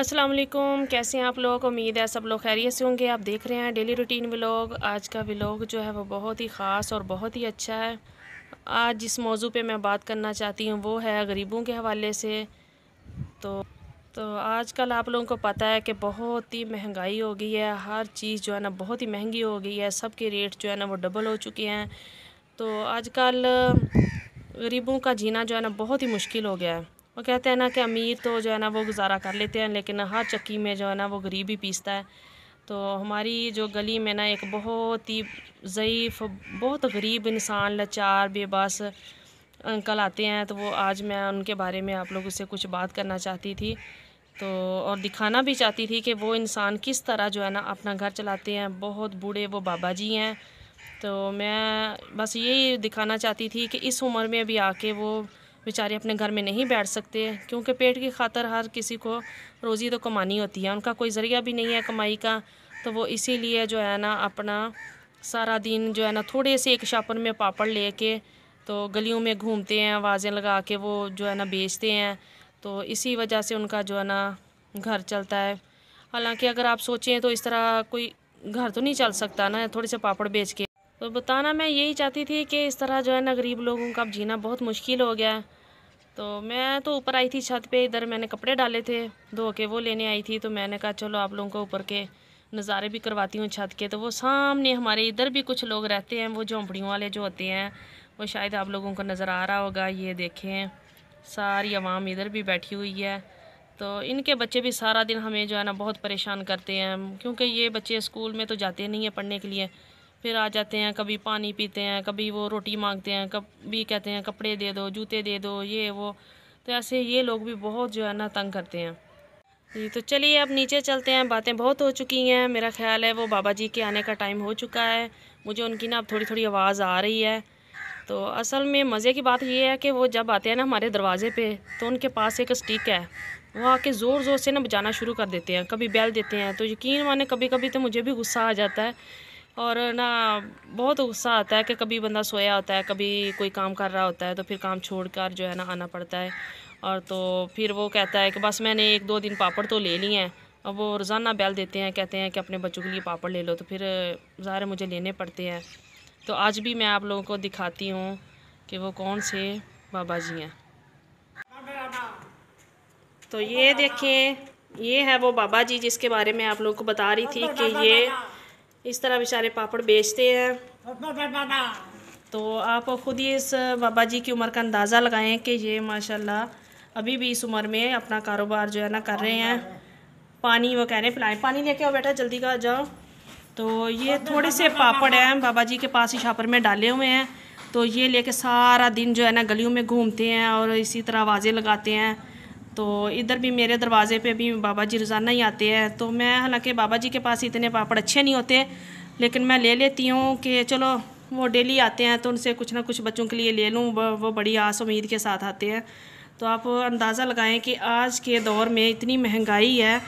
अस्सलाम वालेकुम कैसे हैं आप लोग उम्मीद है सब लोग खैरियत से होंगे आप देख रहे हैं डेली रूटीन व्लॉग आज का व्लॉग जो है वो बहुत ही ख़ास और बहुत ही अच्छा है आज जिस मौजू पे मैं बात करना चाहती हूँ वो है गरीबों के हवाले से तो तो आजकल आप लोगों को पता है कि बहुत ही महंगाई हो गई है हर चीज़ जो है ना बहुत ही महंगी हो गई है सब के रेट जो है ना वो डबल हो चुके हैं तो कल गरीबों का जीना जो है ना बहुत ही मुश्किल हो गया है वो कहते हैं ना कि अमीर तो जो है ना वो गुजारा कर लेते हैं लेकिन हर चक्की में जो है ना वो गरीब ही पीसता है तो हमारी जो गली में ना एक बहुत ही ज़यीफ़ बहुत गरीब इंसान लाचार बेबस अंकल आते हैं तो वो आज मैं उनके बारे में आप लोगों से कुछ बात करना चाहती थी तो और दिखाना भी चाहती थी कि वो इंसान किस तरह जो है ना अपना घर चलाते हैं बहुत बूढ़े वो बाबा जी हैं तो मैं बस यही दिखाना चाहती थी कि इस उम्र में भी आके वो बेचारे अपने घर में नहीं बैठ सकते क्योंकि पेट की खातर हर किसी को रोज़ी तो कमानी होती है उनका कोई ज़रिया भी नहीं है कमाई का तो वो इसीलिए जो है ना अपना सारा दिन जो है ना थोड़े से एक शापर में पापड़ ले कर तो गलियों में घूमते हैं आवाज़ें लगा के वो जो है ना बेचते हैं तो इसी वजह से उनका जो है ना घर चलता है हालांकि अगर आप सोचें तो इस तरह कोई घर तो नहीं चल सकता ना थोड़े से पापड़ बेच के तो बताना मैं यही चाहती थी कि इस तरह जो है ना गरीब लोगों का अब जीना बहुत मुश्किल हो गया है तो मैं तो ऊपर आई थी छत पे इधर मैंने कपड़े डाले थे धो के वो लेने आई थी तो मैंने कहा चलो आप लोगों को ऊपर के नज़ारे भी करवाती हूँ छत के तो वो सामने हमारे इधर भी कुछ लोग रहते हैं वो झोंपड़ियों वाले जो होते हैं वो शायद आप लोगों को नज़र आ रहा होगा ये देखें सारी आवाम इधर भी बैठी हुई है तो इनके बच्चे भी सारा दिन हमें जो है ना बहुत परेशान करते हैं क्योंकि ये बच्चे स्कूल में तो जाते नहीं हैं पढ़ने के लिए फिर आ जाते हैं कभी पानी पीते हैं कभी वो रोटी मांगते हैं कभी कहते हैं कपड़े दे दो जूते दे दो ये वो तो ऐसे ये लोग भी बहुत जो है ना तंग करते हैं जी तो चलिए अब नीचे चलते हैं बातें बहुत हो चुकी हैं मेरा ख्याल है वो बाबा जी के आने का टाइम हो चुका है मुझे उनकी ना अब थोड़ी थोड़ी आवाज़ आ रही है तो असल में मज़े की बात ये है कि वो जब आते हैं ना हमारे दरवाज़े पे तो उनके पास एक स्टिक है वो आके ज़ोर ज़ोर से ना बजाना शुरू कर देते हैं कभी बैल देते हैं तो यकीन माने कभी कभी तो मुझे भी गुस्सा आ जाता है और ना बहुत गुस्सा आता है कि कभी बंदा सोया होता है कभी कोई काम कर रहा होता है तो फिर काम छोड़ कर जो है ना आना पड़ता है और तो फिर वो कहता है कि बस मैंने एक दो दिन पापड़ तो ले लिए हैं अब वो रोज़ाना बैल देते हैं कहते हैं कि अपने बच्चों के लिए पापड़ ले लो तो फिर ज़ाहिर मुझे लेने पड़ते हैं तो आज भी मैं आप लोगों को दिखाती हूँ कि वो कौन से बाबा जी हैं तो ये देखें ये है वो बाबा जी जिसके बारे में आप लोगों को बता रही थी कि ये इस तरह बेचारे पापड़ बेचते हैं तो आप ख़ुद ही इस बाबा जी की उम्र का अंदाज़ा लगाएं कि ये माशाल्लाह अभी भी इस उम्र में अपना कारोबार जो है ना कर रहे हैं पानी वो कह रहे हैं पानी लेके आओ बेटा जल्दी का जाओ तो ये थोड़े से पापड़ हैं बाबा जी के पास ही छापर में डाले हुए हैं तो ये लेके सारा दिन जो है ना गलियों में घूमते हैं और इसी तरह आवाज़ें लगाते हैं तो इधर भी मेरे दरवाज़े पे भी बाबा जी रोज़ाना ही आते हैं तो मैं हालांकि बाबा जी के पास इतने पापड़ अच्छे नहीं होते लेकिन मैं ले लेती हूँ कि चलो वो डेली आते हैं तो उनसे कुछ ना कुछ बच्चों के लिए ले लूँ वो बड़ी आस उम्मीद के साथ आते हैं तो आप अंदाज़ा लगाएं कि आज के दौर में इतनी महंगाई है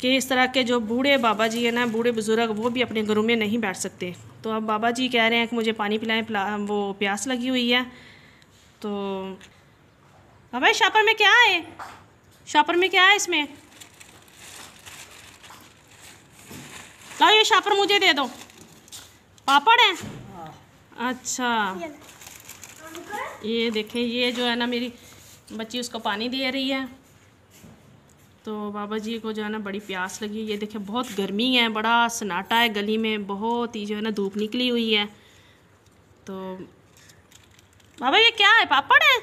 कि इस तरह के जो बूढ़े बाबा जी हैं ना बूढ़े बुज़ुर्ग वो भी अपने घरों में नहीं बैठ सकते तो अब बाबा जी कह रहे हैं कि मुझे पानी पिलाएं पिला वो प्यास लगी हुई है तो अबे शापर में क्या है शॉपर में क्या है इसमें लाओ ये शॉपर मुझे दे दो पापड़ है हाँ। अच्छा ये देखें ये जो है ना मेरी बच्ची उसको पानी दे रही है तो बाबा जी को जो है ना बड़ी प्यास लगी ये देखें बहुत गर्मी है बड़ा सन्नाटा है गली में बहुत ही जो है ना धूप निकली हुई है तो बाबा ये क्या है पापड़ है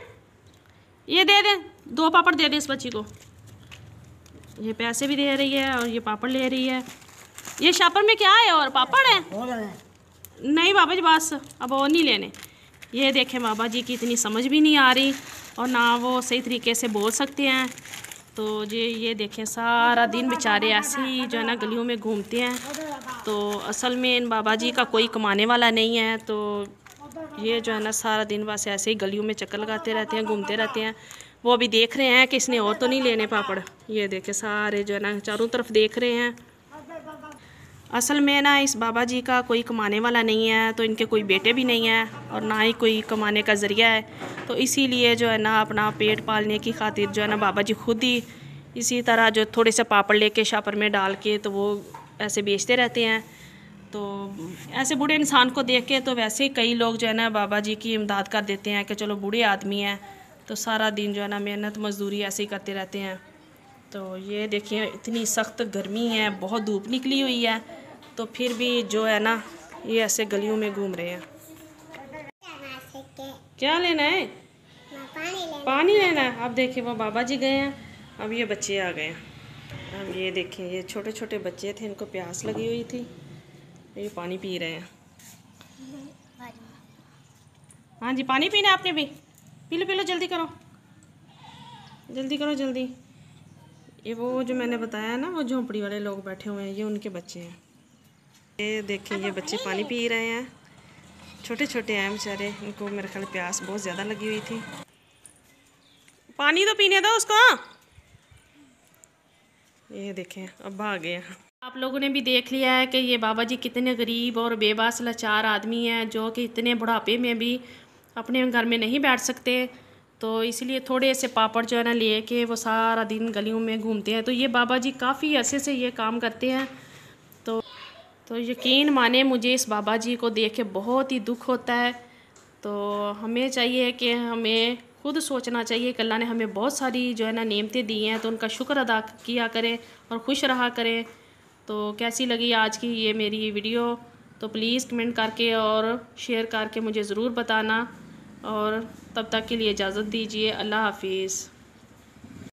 ये दे दें दो पापड़ दे दें इस बच्ची को ये पैसे भी दे रही है और ये पापड़ ले रही है ये शापर में क्या है और पापड़ है नहीं बाबा जी बस अब और नहीं लेने ये देखें बाबा जी की इतनी समझ भी नहीं आ रही और ना वो सही तरीके से बोल सकते हैं तो ये ये देखें सारा दिन बेचारे ऐसे ही जो है ना गलियों में घूमते हैं तो असल में इन बाबा जी का कोई कमाने वाला नहीं है तो ये जो है ना सारा दिन बस ऐसे ही गलियों में चक्कर लगाते रहते हैं घूमते रहते हैं वो अभी देख रहे हैं कि इसने और तो नहीं लेने पापड़ ये देखे सारे जो है ना चारों तरफ देख रहे हैं असल में ना इस बाबा जी का कोई कमाने वाला नहीं है तो इनके कोई बेटे भी नहीं है और ना ही कोई कमाने का ज़रिया है तो इसीलिए जो है ना अपना पेट पालने की खातिर जो है ना बाबा जी खुद ही इसी तरह जो थोड़े से पापड़ लेके शापर में डाल के तो वो ऐसे बेचते रहते हैं तो ऐसे बूढ़े इंसान को देख के तो वैसे ही कई लोग जो है ना बाबा जी की इमदाद कर देते हैं कि चलो बूढ़े आदमी हैं तो सारा दिन जो है ना मेहनत मज़दूरी ऐसे ही करते रहते हैं तो ये देखिए इतनी सख्त गर्मी है बहुत धूप निकली हुई है तो फिर भी जो है ना ये ऐसे गलियों में घूम रहे हैं क्या लेना है पानी लेना, है अब देखिए वो बाबा जी गए हैं अब ये बच्चे आ गए हैं अब ये देखें ये छोटे छोटे बच्चे थे इनको प्यास लगी हुई थी ये पानी पी रहे हैं हाँ जी पानी पीना आपने भी पी लो पी लो जल्दी करो जल्दी करो जल्दी ये वो जो मैंने बताया ना वो झोंपड़ी वाले लोग बैठे हुए हैं ये उनके बच्चे हैं ये देखिए ये बच्चे पानी पी रहे हैं छोटे छोटे हैं बेचारे इनको मेरे ख्याल प्यास बहुत ज़्यादा लगी हुई थी पानी तो पीने दो उसको ये देखें अब भाग गए आप लोगों ने भी देख लिया है कि ये बाबा जी कितने गरीब और बेबास लाचार आदमी हैं जो कि इतने बुढ़ापे में भी अपने घर में नहीं बैठ सकते तो इसलिए थोड़े से पापड़ जो है ना ले के वो सारा दिन गलियों में घूमते हैं तो ये बाबा जी काफ़ी अरसे से ये काम करते हैं तो तो यकीन माने मुझे इस बाबा जी को देख के बहुत ही दुख होता है तो हमें चाहिए कि हमें खुद सोचना चाहिए कि अल्लाह ने हमें बहुत सारी जो है ना नियमतें दी हैं तो उनका शुक्र अदा किया करें और खुश रहा करें तो कैसी लगी आज की ये मेरी वीडियो तो प्लीज़ कमेंट करके और शेयर करके मुझे ज़रूर बताना और तब तक के लिए इजाज़त दीजिए अल्लाह हाफिज़